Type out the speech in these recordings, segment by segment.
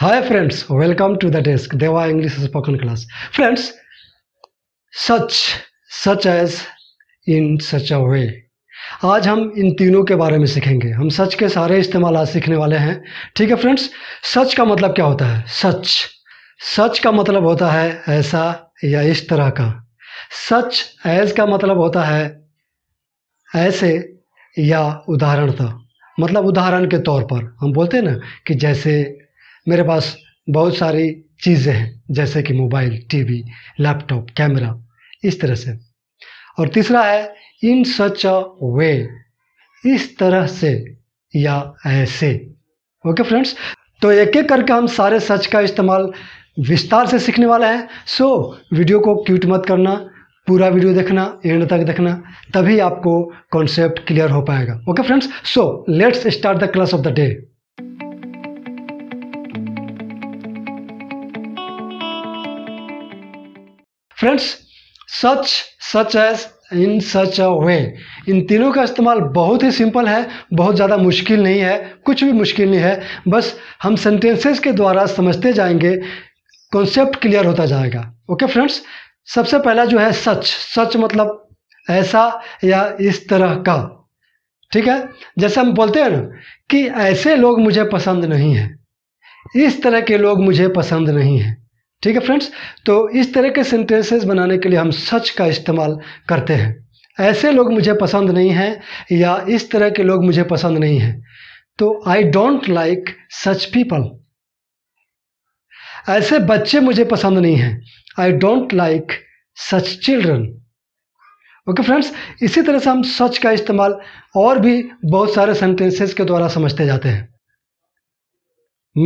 Hi friends welcome to the desk Deva English spoken class friends such such as in such a way आज हम इन तीनों के बारे में सीखेंगे हम सच के सारे इस्तेमाल आज सीखने वाले हैं ठीक है फ्रेंड्स सच का मतलब क्या होता है सच सच का मतलब होता है ऐसा या इस तरह का सच एज का मतलब होता है ऐसे या था मतलब उदाहरण के तौर पर हम बोलते हैं ना कि जैसे मेरे पास बहुत सारी चीज़ें हैं जैसे कि मोबाइल टीवी लैपटॉप कैमरा इस तरह से और तीसरा है इन सच अ वे इस तरह से या ऐसे ओके फ्रेंड्स तो एक एक करके हम सारे सच का इस्तेमाल विस्तार से सीखने वाले हैं सो so, वीडियो को क्यूट मत करना पूरा वीडियो देखना एंड तक देखना तभी आपको कॉन्सेप्ट क्लियर हो पाएगा okay friends so let's start the class of the day friends such such as in such a way इन तीनों का इस्तेमाल बहुत ही सिंपल है बहुत ज़्यादा मुश्किल नहीं है कुछ भी मुश्किल नहीं है बस हम सेंटेंसेस के द्वारा समझते जाएंगे कॉन्सेप्ट क्लियर होता जाएगा ओके फ्रेंड्स सबसे पहला जो है सच सच मतलब ऐसा या इस तरह का ठीक है जैसे हम बोलते हैं ना कि ऐसे लोग मुझे पसंद नहीं हैं इस तरह के लोग मुझे पसंद नहीं हैं ठीक है फ्रेंड्स तो इस तरह के सेंटेंसेस बनाने के लिए हम सच का इस्तेमाल करते हैं ऐसे लोग मुझे पसंद नहीं हैं या इस तरह के लोग मुझे पसंद नहीं हैं तो I don't like such people ऐसे बच्चे मुझे पसंद नहीं हैं I don't like such children okay friends इसी तरह से हम सच का इस्तेमाल और भी बहुत सारे सेंटेंसेस के द्वारा समझते जाते हैं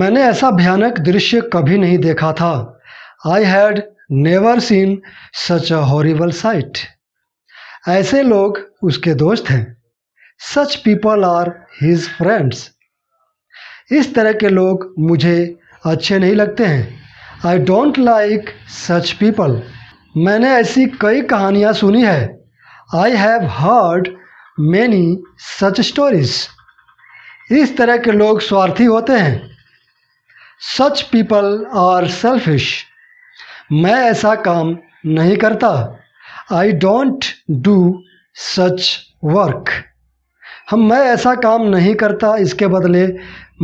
मैंने ऐसा भयानक दृश्य कभी नहीं देखा था I had never seen such a horrible sight ऐसे लोग उसके दोस्त हैं such people are his friends इस तरह के लोग मुझे अच्छे नहीं लगते हैं I don't like such people मैंने ऐसी कई कहानियाँ सुनी है I have heard many such stories इस तरह के लोग स्वार्थी होते हैं सच पीपल आर सेल्फिश मैं ऐसा काम नहीं करता I don't do such work हम मैं ऐसा काम नहीं करता इसके बदले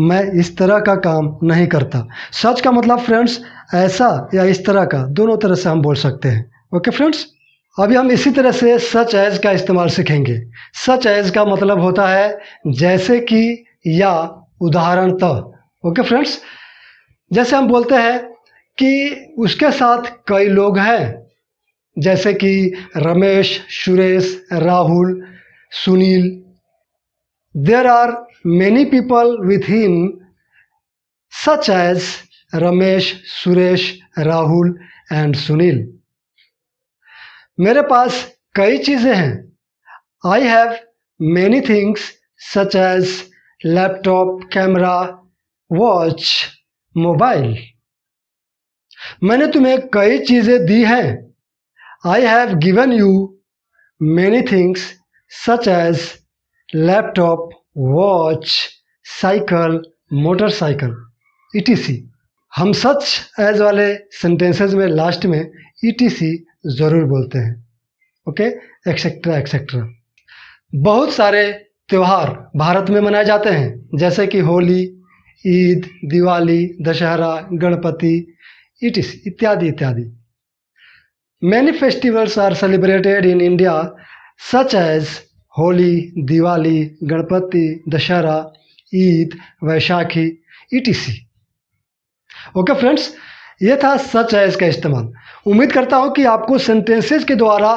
मैं इस तरह का काम नहीं करता सच का मतलब फ्रेंड्स ऐसा या इस तरह का दोनों तरह से हम बोल सकते हैं ओके फ्रेंड्स अभी हम इसी तरह से सच एज का इस्तेमाल सीखेंगे सच एज का मतलब होता है जैसे कि या उदाहरणतः ओके फ्रेंड्स जैसे हम बोलते हैं कि उसके साथ कई लोग हैं जैसे कि Ramesh Suresh Rahul Sunil there are many people with him such as Ramesh Suresh Rahul and Sunil मेरे पास कई चीज़ें हैं I have many things such as laptop camera watch mobile मैंने तुम्हें कई चीज़ें दी हैं I have given you many things such as laptop watch cycle motorcycle see हम सच एज वाले सेंटेंसेज में लास्ट में सी ज़रूर बोलते हैं ओके एक्सेट्रा एक्सेट्रा बहुत सारे त्यौहार भारत में मनाए जाते हैं जैसे कि होली ईद दिवाली दशहरा गणपति इटिस इत्यादि इत्यादि many festivals are celebrated in India such as Holi Diwali Ganpati Dussehra Eid Vaisakhi see okay friends ये था सच एज का इस्तेमाल उम्मीद करता हूँ कि आपको सेंटेंसेज के द्वारा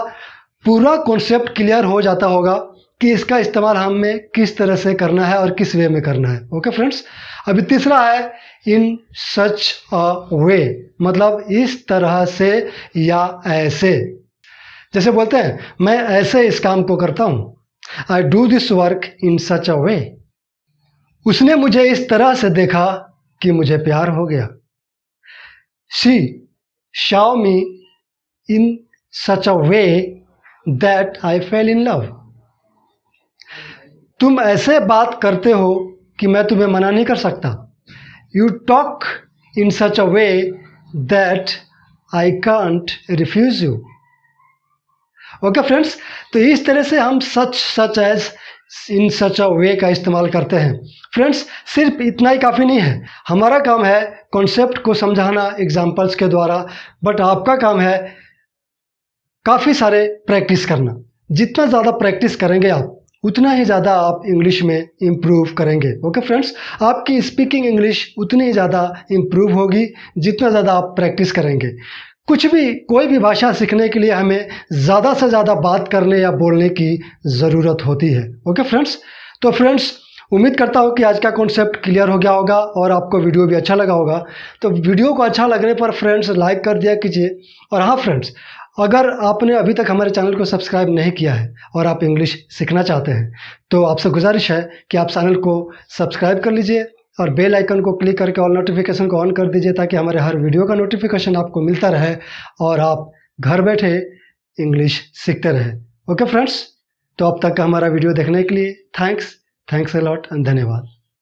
पूरा कॉन्सेप्ट क्लियर हो जाता होगा कि इसका इस्तेमाल हमें किस तरह से करना है और किस वे में करना है ओके फ्रेंड्स अभी तीसरा है इन सच अ वे मतलब इस तरह से या ऐसे जैसे बोलते हैं मैं ऐसे इस काम को करता हूं I do this work in such a way उसने मुझे इस तरह से देखा कि मुझे प्यार हो गया see show me in such a way that I fell in love तुम ऐसे बात करते हो कि मैं तुम्हें मना नहीं कर सकता you talk in such a way that I can't refuse you okay friends तो इस तरह से हम सच such as in such a वे का इस्तेमाल करते हैं फ्रेंड्स सिर्फ इतना ही काफ़ी नहीं है हमारा काम है कॉन्सेप्ट को समझाना एग्जाम्पल्स के द्वारा बट आपका काम है काफ़ी सारे प्रैक्टिस करना जितना ज़्यादा प्रैक्टिस करेंगे आप उतना ही ज़्यादा आप इंग्लिश में इम्प्रूव करेंगे ओके फ्रेंड्स आपकी स्पीकिंग इंग्लिश उतनी ही ज़्यादा इम्प्रूव होगी जितना ज़्यादा आप प्रैक्टिस करेंगे कुछ भी कोई भी भाषा सीखने के लिए हमें ज़्यादा से ज़्यादा बात करने या बोलने की ज़रूरत होती है ओके फ्रेंड्स तो फ्रेंड्स उम्मीद करता हूँ कि आज का कॉन्सेप्ट क्लियर हो गया होगा और आपको वीडियो भी अच्छा लगा होगा तो वीडियो को अच्छा लगने पर फ्रेंड्स लाइक कर दिया कीजिए और हाँ फ्रेंड्स अगर आपने अभी तक हमारे चैनल को सब्सक्राइब नहीं किया है और आप इंग्लिश सीखना चाहते हैं तो आपसे गुजारिश है कि आप चैनल को सब्सक्राइब कर लीजिए और बेल आइकन को क्लिक करके ऑल नोटिफिकेशन को ऑन कर दीजिए ताकि हमारे हर वीडियो का नोटिफिकेशन आपको मिलता रहे और आप घर बैठे इंग्लिश सीखते रहें ओके फ्रेंड्स तो अब तक का हमारा वीडियो देखने के लिए thanks Thanks a lot and dhanyawad.